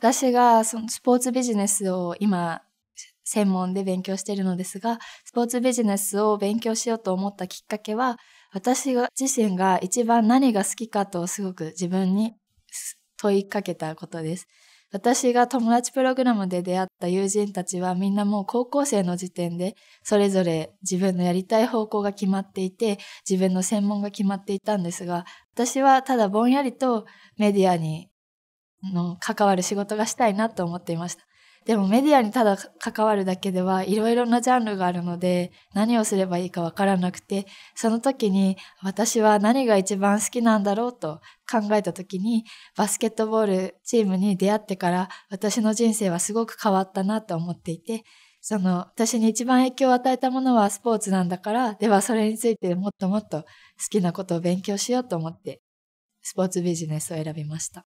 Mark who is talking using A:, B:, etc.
A: 私がそのスポーツビジネスを今専門で勉強しているのですが、スポーツビジネスを勉強しようと思ったきっかけは、私自身が一番何が好きかとすごく自分に問いかけたことです。私が友達プログラムで出会った友人たちはみんなもう高校生の時点でそれぞれ自分のやりたい方向が決まっていて自分の専門が決まっていたんですが私はただぼんやりとメディアにあの、関わる仕事がしたいなと思っていました。でもメディアにただ関わるだけではいろいろなジャンルがあるので何をすればいいかわからなくてその時に私は何が一番好きなんだろうと考えた時にバスケットボールチームに出会ってから私の人生はすごく変わったなと思っていてその私に一番影響を与えたものはスポーツなんだからではそれについてもっともっと好きなことを勉強しようと思ってスポーツビジネスを選びました。